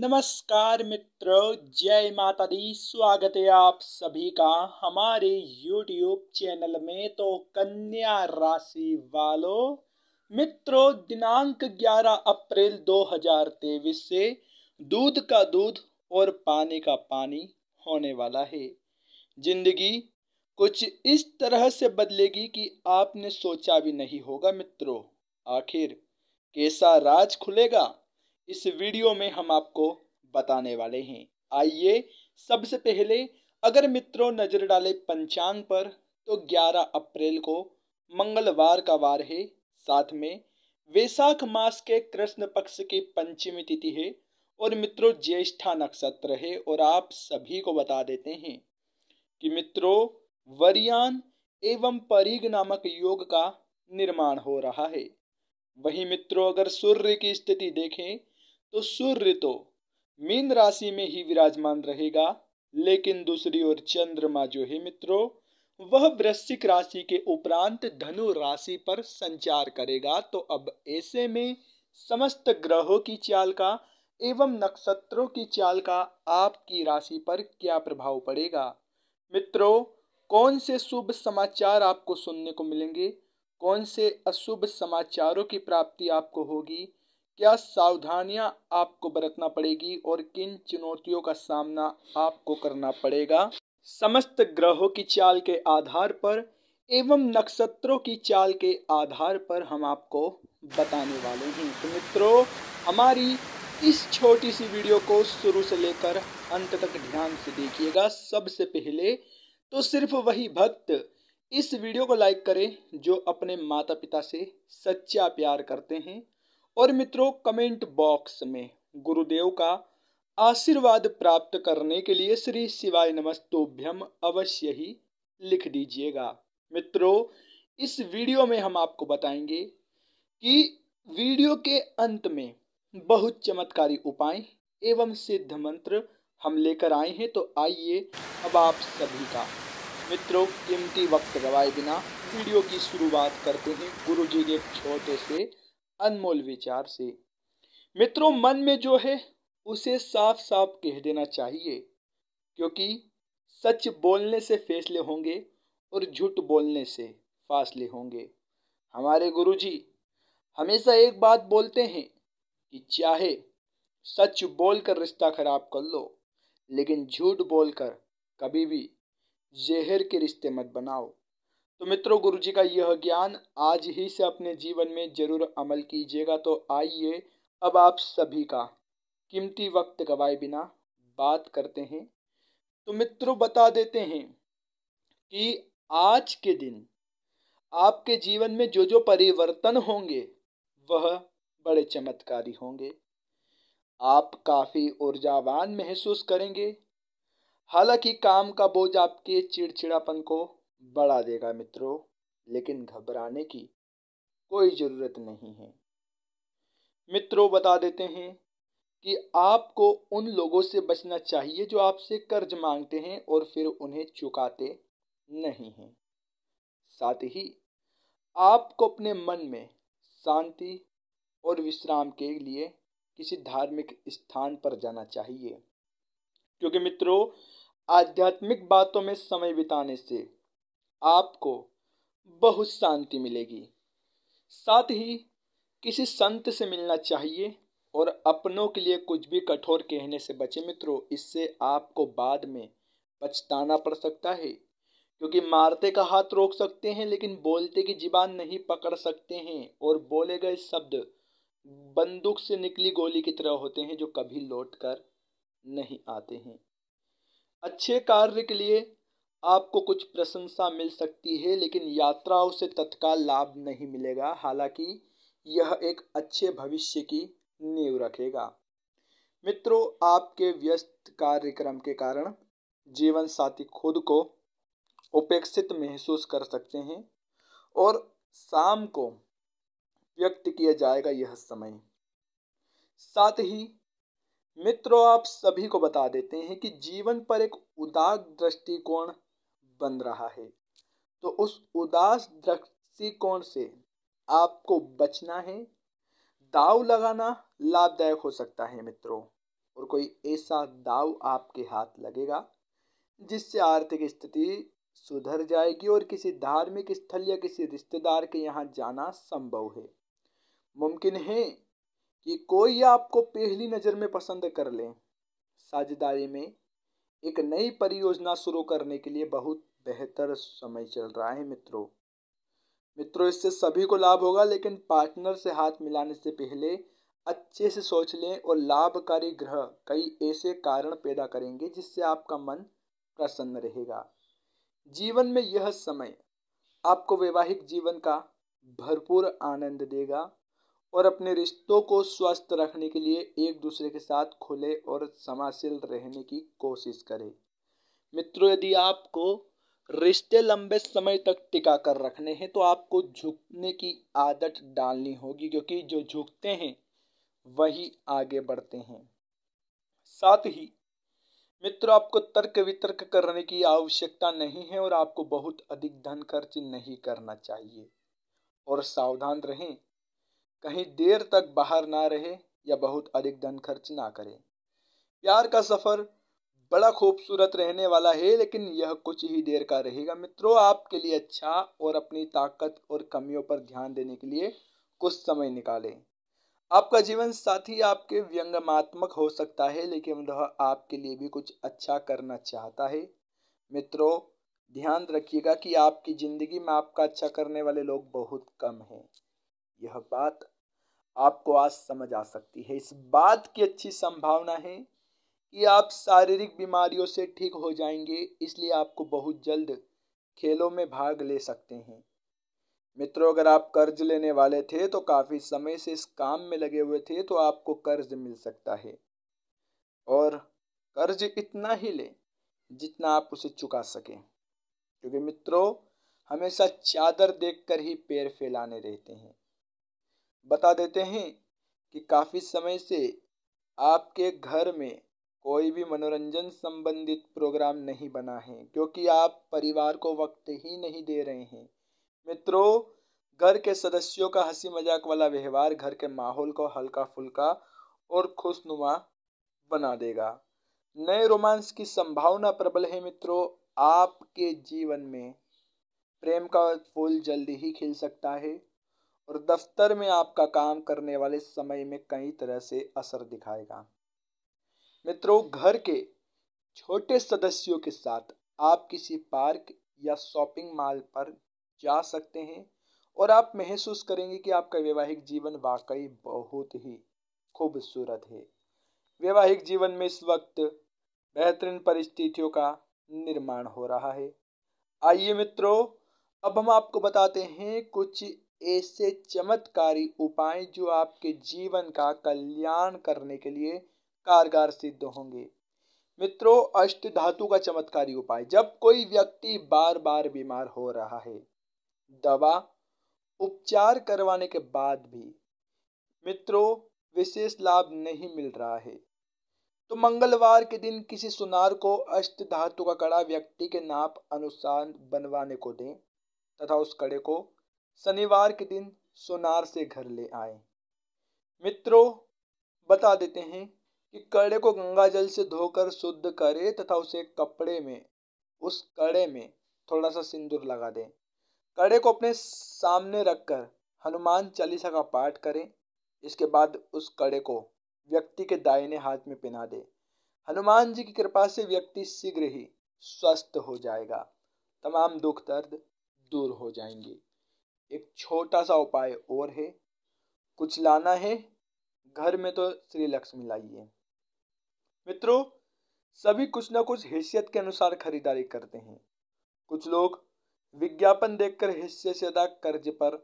नमस्कार मित्रों जय माता दी स्वागत है आप सभी का हमारे YouTube चैनल में तो कन्या राशि वालों मित्रों दिनांक 11 अप्रैल 2023 से दूध का दूध और पानी का पानी होने वाला है जिंदगी कुछ इस तरह से बदलेगी कि आपने सोचा भी नहीं होगा मित्रों आखिर कैसा राज खुलेगा इस वीडियो में हम आपको बताने वाले हैं आइए सबसे पहले अगर मित्रों नज़र डाले पंचांग पर तो 11 अप्रैल को मंगलवार का वार है साथ में वैशाख मास के कृष्ण पक्ष की पंचमी तिथि है और मित्रों ज्येष्ठा नक्षत्र है और आप सभी को बता देते हैं कि मित्रों वरियान एवं परिग नामक योग का निर्माण हो रहा है वहीं मित्रों अगर सूर्य की स्थिति देखें तो सूर्य तो मीन राशि में ही विराजमान रहेगा लेकिन दूसरी ओर चंद्रमा जो है मित्रों वह वृश्चिक राशि के उपरांत धनु राशि पर संचार करेगा तो अब ऐसे में समस्त ग्रहों की चाल का एवं नक्षत्रों की चाल का आपकी राशि पर क्या प्रभाव पड़ेगा मित्रों कौन से शुभ समाचार आपको सुनने को मिलेंगे कौन से अशुभ समाचारों की प्राप्ति आपको होगी क्या सावधानियां आपको बरतना पड़ेगी और किन चुनौतियों का सामना आपको करना पड़ेगा समस्त ग्रहों की चाल के आधार पर एवं नक्षत्रों की चाल के आधार पर हम आपको बताने वाले हैं तो मित्रों हमारी इस छोटी सी वीडियो को शुरू से लेकर अंत तक ध्यान से देखिएगा सबसे पहले तो सिर्फ वही भक्त इस वीडियो को लाइक करें जो अपने माता पिता से सच्चा प्यार करते हैं और मित्रों कमेंट बॉक्स में गुरुदेव का आशीर्वाद प्राप्त करने के लिए श्री शिवाय नमस्तोभ्यम अवश्य ही लिख दीजिएगा मित्रों इस वीडियो में हम आपको बताएंगे कि वीडियो के अंत में बहुत चमत्कारी उपाय एवं सिद्ध मंत्र हम लेकर आए हैं तो आइए अब आप सभी का मित्रों कीमती वक्त गवाए बिना वीडियो की शुरुआत करते हैं गुरुजी के छोटे से अनमोल विचार से मित्रों मन में जो है उसे साफ साफ कह देना चाहिए क्योंकि सच बोलने से फैसले होंगे और झूठ बोलने से फासले होंगे हमारे गुरुजी हमेशा एक बात बोलते हैं कि चाहे सच बोलकर रिश्ता खराब कर लो लेकिन झूठ बोलकर कभी भी जहर के रिश्ते मत बनाओ तो मित्रों गुरु जी का यह ज्ञान आज ही से अपने जीवन में जरूर अमल कीजिएगा तो आइए अब आप सभी का कीमती वक्त गवाए बिना बात करते हैं तो मित्रों बता देते हैं कि आज के दिन आपके जीवन में जो जो परिवर्तन होंगे वह बड़े चमत्कारी होंगे आप काफ़ी ऊर्जावान महसूस करेंगे हालांकि काम का बोझ आपके चिड़चिड़ापन को बढ़ा देगा मित्रों लेकिन घबराने की कोई ज़रूरत नहीं है मित्रों बता देते हैं कि आपको उन लोगों से बचना चाहिए जो आपसे कर्ज मांगते हैं और फिर उन्हें चुकाते नहीं हैं साथ ही आपको अपने मन में शांति और विश्राम के लिए किसी धार्मिक स्थान पर जाना चाहिए क्योंकि मित्रों आध्यात्मिक बातों में समय बिताने से आपको बहुत शांति मिलेगी साथ ही किसी संत से मिलना चाहिए और अपनों के लिए कुछ भी कठोर कहने से बचे मित्रों इससे आपको बाद में पछताना पड़ सकता है क्योंकि मारते का हाथ रोक सकते हैं लेकिन बोलते की जीबान नहीं पकड़ सकते हैं और बोले गए शब्द बंदूक से निकली गोली की तरह होते हैं जो कभी लौट कर नहीं आते हैं अच्छे कार्य के लिए आपको कुछ प्रशंसा मिल सकती है लेकिन यात्राओं से तत्काल लाभ नहीं मिलेगा हालांकि यह एक अच्छे भविष्य की नींव रखेगा मित्रों आपके व्यस्त कार्यक्रम के कारण जीवन साथी खुद को उपेक्षित महसूस कर सकते हैं और शाम को व्यक्त किया जाएगा यह समय साथ ही मित्रों आप सभी को बता देते हैं कि जीवन पर एक उदार दृष्टिकोण बन रहा है तो उस उदास दृष्टिकोण से आपको बचना है दाव लगाना लाभदायक हो सकता है मित्रों और कोई ऐसा दाव आपके हाथ लगेगा जिससे आर्थिक स्थिति सुधर जाएगी और किसी धार्मिक स्थल या किसी रिश्तेदार के यहाँ जाना संभव है मुमकिन है कि कोई आपको पहली नज़र में पसंद कर ले साझेदारी में एक नई परियोजना शुरू करने के लिए बहुत बेहतर समय चल रहा है मित्रों मित्रों इससे सभी को लाभ होगा लेकिन पार्टनर से हाथ मिलाने से पहले अच्छे से सोच लें और लाभकारी ग्रह कई ऐसे कारण पैदा करेंगे जिससे आपका मन प्रसन्न रहेगा जीवन में यह समय आपको वैवाहिक जीवन का भरपूर आनंद देगा और अपने रिश्तों को स्वस्थ रखने के लिए एक दूसरे के साथ खुले और समाशील रहने की कोशिश करें मित्रों यदि आपको रिश्ते लंबे समय तक टिका कर रखने हैं तो आपको झुकने की आदत डालनी होगी क्योंकि जो झुकते हैं वही आगे बढ़ते हैं साथ ही मित्रों आपको तर्क वितर्क करने की आवश्यकता नहीं है और आपको बहुत अधिक धन खर्च नहीं करना चाहिए और सावधान रहें कहीं देर तक बाहर ना रहे या बहुत अधिक धन खर्च ना करें प्यार का सफ़र बड़ा खूबसूरत रहने वाला है लेकिन यह कुछ ही देर का रहेगा मित्रों आपके लिए अच्छा और अपनी ताकत और कमियों पर ध्यान देने के लिए कुछ समय निकालें आपका जीवन साथी आपके व्यंगमात्मक हो सकता है लेकिन वह आपके लिए भी कुछ अच्छा करना चाहता है मित्रों ध्यान रखिएगा कि आपकी ज़िंदगी में आपका अच्छा करने वाले लोग बहुत कम हैं यह बात आपको आज समझ आ सकती है इस बात की अच्छी संभावना है कि आप शारीरिक बीमारियों से ठीक हो जाएंगे इसलिए आपको बहुत जल्द खेलों में भाग ले सकते हैं मित्रों अगर आप कर्ज लेने वाले थे तो काफ़ी समय से इस काम में लगे हुए थे तो आपको कर्ज मिल सकता है और कर्ज इतना ही लें जितना आप उसे चुका सकें क्योंकि मित्रों हमेशा चादर देखकर ही पैर फैलाने रहते हैं बता देते हैं कि काफ़ी समय से आपके घर में कोई भी मनोरंजन संबंधित प्रोग्राम नहीं बना है क्योंकि आप परिवार को वक्त ही नहीं दे रहे हैं मित्रों घर के सदस्यों का हंसी मजाक वाला व्यवहार घर के माहौल को हल्का फुल्का और खुशनुमा बना देगा नए रोमांस की संभावना प्रबल है मित्रों आपके जीवन में प्रेम का फूल जल्दी ही खिल सकता है और दफ्तर में आपका काम करने वाले समय में कई तरह से असर दिखाएगा मित्रों घर के छोटे सदस्यों के साथ आप किसी पार्क या शॉपिंग मॉल पर जा सकते हैं और आप महसूस करेंगे कि आपका वैवाहिक जीवन वाकई बहुत ही खूबसूरत है वैवाहिक जीवन में इस वक्त बेहतरीन परिस्थितियों का निर्माण हो रहा है आइए मित्रों अब हम आपको बताते हैं कुछ ऐसे चमत्कारी उपाय जो आपके जीवन का कल्याण करने के लिए कारगर सिद्ध होंगे मित्रों अष्ट धातु का चमत्कारी उपाय जब कोई व्यक्ति बार बार बीमार हो रहा है दवा उपचार करवाने के बाद भी मित्रों विशेष लाभ नहीं मिल रहा है तो मंगलवार के दिन किसी सुनार को अष्ट धातु का कड़ा व्यक्ति के नाप अनुसार बनवाने को दें तथा उस कड़े को शनिवार के दिन सुनार से घर ले आए मित्रों बता देते हैं कि कड़े को गंगा जल से धोकर शुद्ध करे तथा उसे कपड़े में उस कड़े में थोड़ा सा सिंदूर लगा दें कड़े को अपने सामने रखकर हनुमान चालीसा का पाठ करें इसके बाद उस कड़े को व्यक्ति के दाहिने हाथ में पहना दे हनुमान जी की कृपा से व्यक्ति शीघ्र ही स्वस्थ हो जाएगा तमाम दुख दर्द दूर हो जाएंगे एक छोटा सा उपाय और है कुछ लाना है घर में तो श्री लक्ष्मी लाइए मित्रों सभी कुछ ना कुछ हैसियत के अनुसार खरीदारी करते हैं कुछ लोग विज्ञापन देखकर हिस्से से अदा कर्ज पर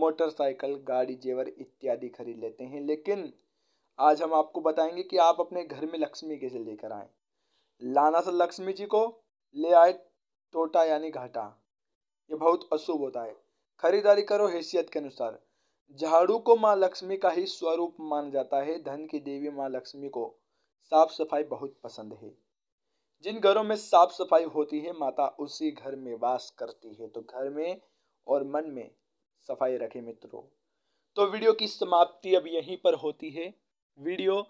मोटरसाइकिल गाड़ी जेवर इत्यादि खरीद लेते हैं लेकिन आज हम आपको बताएंगे कि आप अपने घर में लक्ष्मी कैसे लेकर आए लाना सा लक्ष्मी जी को ले आए टोटा यानी घाटा ये बहुत अशुभ होता है खरीदारी करो हैसियत के अनुसार झाड़ू को माँ लक्ष्मी का ही स्वरूप माना जाता है धन की देवी माँ लक्ष्मी को साफ सफाई बहुत पसंद है जिन घरों में साफ सफाई होती है माता उसी घर में वास करती है तो घर में और मन में सफाई रखे मित्रों तो वीडियो की समाप्ति अब यहीं पर होती है वीडियो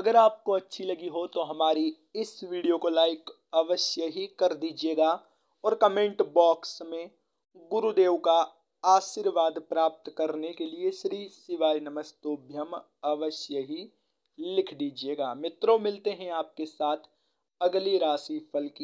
अगर आपको अच्छी लगी हो तो हमारी इस वीडियो को लाइक अवश्य ही कर दीजिएगा और कमेंट बॉक्स में गुरुदेव का आशीर्वाद प्राप्त करने के लिए श्री शिवाय नमस्तोभ्यम अवश्य ही लिख दीजिएगा मित्रों मिलते हैं आपके साथ अगली राशि फल की